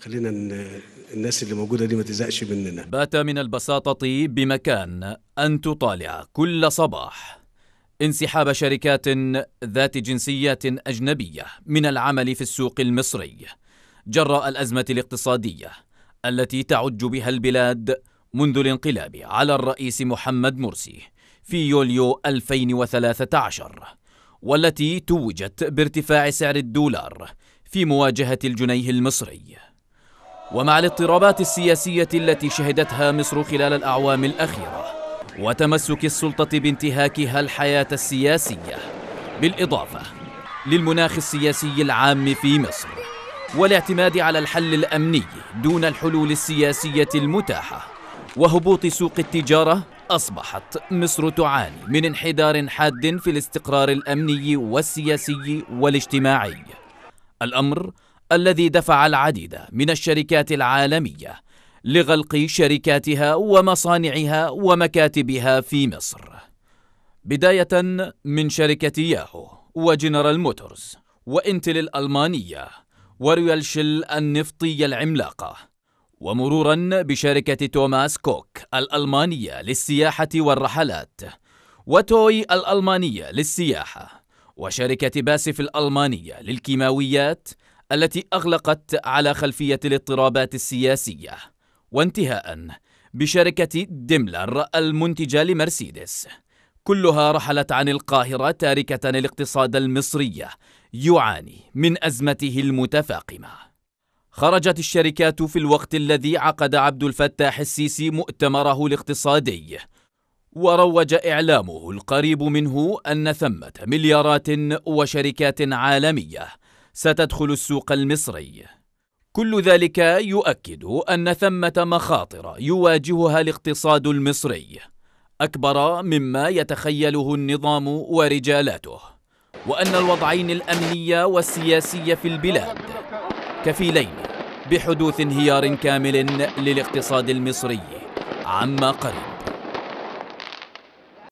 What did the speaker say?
خلينا الناس اللي موجوده دي ما تزقش مننا بات من البساطه بمكان ان تطالع كل صباح انسحاب شركات ذات جنسيات اجنبيه من العمل في السوق المصري جراء الازمه الاقتصاديه التي تعج بها البلاد منذ الانقلاب على الرئيس محمد مرسي في يوليو 2013 والتي توجت بارتفاع سعر الدولار في مواجهه الجنيه المصري ومع الاضطرابات السياسية التي شهدتها مصر خلال الأعوام الأخيرة وتمسك السلطة بانتهاكها الحياة السياسية بالإضافة للمناخ السياسي العام في مصر والاعتماد على الحل الأمني دون الحلول السياسية المتاحة وهبوط سوق التجارة أصبحت مصر تعاني من انحدار حاد في الاستقرار الأمني والسياسي والاجتماعي الأمر الذي دفع العديد من الشركات العالمية لغلق شركاتها ومصانعها ومكاتبها في مصر بداية من شركة ياهو وجنرال موتورز وإنتل الألمانية وريال شيل النفطية العملاقة ومرورا بشركة توماس كوك الألمانية للسياحة والرحلات وتوي الألمانية للسياحة وشركة باسف الألمانية للكيماويات التي أغلقت على خلفية الاضطرابات السياسية وانتهاء بشركة ديملر المنتجة لمرسيدس كلها رحلت عن القاهرة تاركة الاقتصاد المصري يعاني من أزمته المتفاقمة خرجت الشركات في الوقت الذي عقد عبد الفتاح السيسي مؤتمره الاقتصادي وروج إعلامه القريب منه أن ثمة مليارات وشركات عالمية ستدخل السوق المصري كل ذلك يؤكد أن ثمة مخاطر يواجهها الاقتصاد المصري أكبر مما يتخيله النظام ورجالاته وأن الوضعين الأمني والسياسي في البلاد كفيلين بحدوث انهيار كامل للاقتصاد المصري عما قريب